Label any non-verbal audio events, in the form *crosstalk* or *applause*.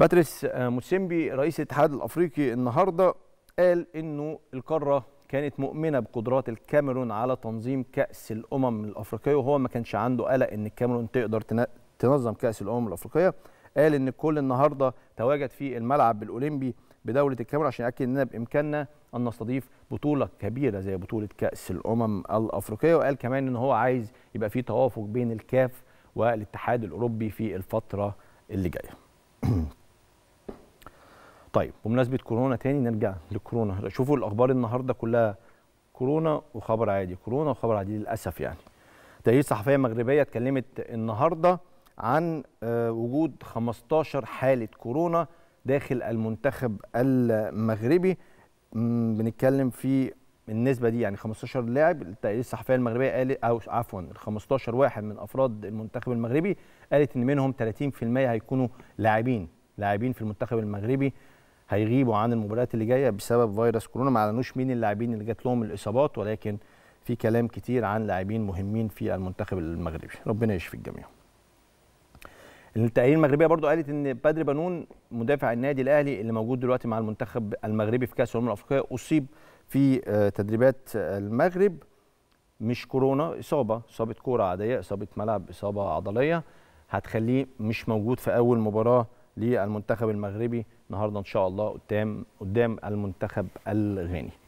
باتريس آه، موسيمبي رئيس الاتحاد الافريقي النهارده قال انه القاره كانت مؤمنه بقدرات الكاميرون على تنظيم كاس الامم الافريقيه وهو ما كانش عنده قلق ان الكاميرون تقدر تنظم كاس الامم الافريقيه قال ان الكل النهارده تواجد في الملعب الاولمبي بدوله الكاميرون عشان ياكد اننا بامكاننا ان نستضيف بطوله كبيره زي بطوله كاس الامم الافريقيه وقال كمان ان هو عايز يبقى في توافق بين الكاف والاتحاد الاوروبي في الفتره اللي جايه *clears throat* طيب بمناسبه كورونا تاني نرجع لكورونا شوفوا الاخبار النهارده كلها كورونا وخبر عادي كورونا وخبر عادي للاسف يعني تقرير صحفيه مغربيه اتكلمت النهارده عن آه، وجود 15 حاله كورونا داخل المنتخب المغربي بنتكلم في النسبه دي يعني 15 لاعب التقرير الصحفيه المغربيه قالت او عفوا 15 واحد من افراد المنتخب المغربي قالت ان منهم 30% هيكونوا لاعبين لاعبين في المنتخب المغربي هيغيبوا عن المباريات اللي جايه بسبب فيروس كورونا ما اعلنوش مين اللاعبين اللي جات لهم الاصابات ولكن في كلام كتير عن لاعبين مهمين في المنتخب المغربي ربنا يشفي الجميع التأهيل المغربيه برضو قالت ان بدر بنون مدافع النادي الاهلي اللي موجود دلوقتي مع المنتخب المغربي في كاس الامم الافريقيه اصيب في آه، تدريبات المغرب مش كورونا اصابه اصابه كوره عاديه اصابه ملعب اصابه عضليه هتخليه مش موجود في اول مباراه للمنتخب المغربي النهارده ان شاء الله قدام قدام المنتخب الغاني